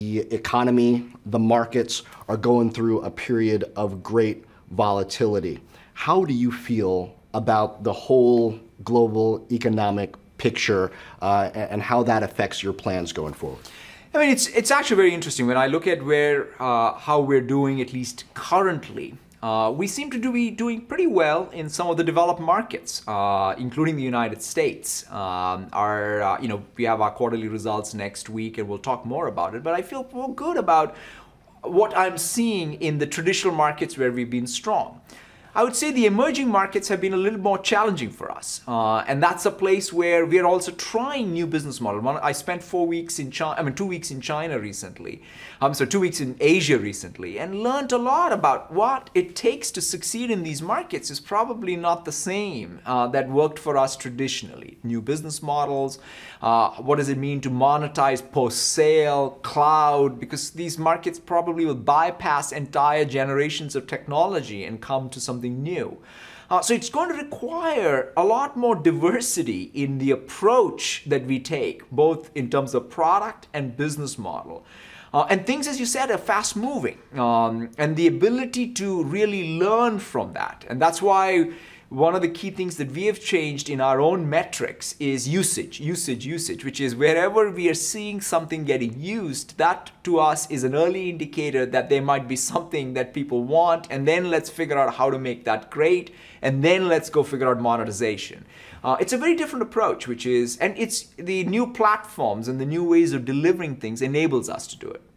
The economy, the markets are going through a period of great volatility. How do you feel about the whole global economic picture uh, and how that affects your plans going forward? I mean, it's it's actually very interesting when I look at where uh, how we're doing at least currently. Uh, we seem to be doing pretty well in some of the developed markets, uh, including the United States. Um, our, uh, you know, we have our quarterly results next week, and we'll talk more about it. But I feel good about what I'm seeing in the traditional markets where we've been strong. I would say the emerging markets have been a little more challenging for us. Uh, and that's a place where we're also trying new business models. I spent four weeks in China, I mean, two weeks in China recently. Um, so two weeks in Asia recently and learned a lot about what it takes to succeed in these markets is probably not the same uh, that worked for us traditionally. New business models, uh, what does it mean to monetize post-sale, cloud, because these markets probably will bypass entire generations of technology and come to something something new. Uh, so it's going to require a lot more diversity in the approach that we take, both in terms of product and business model. Uh, and things, as you said, are fast moving um, and the ability to really learn from that. And that's why one of the key things that we have changed in our own metrics is usage, usage, usage, which is wherever we are seeing something getting used, that to us is an early indicator that there might be something that people want, and then let's figure out how to make that great, and then let's go figure out monetization. Uh, it's a very different approach, which is, and it's the new platforms and the new ways of delivering things enables us to do it.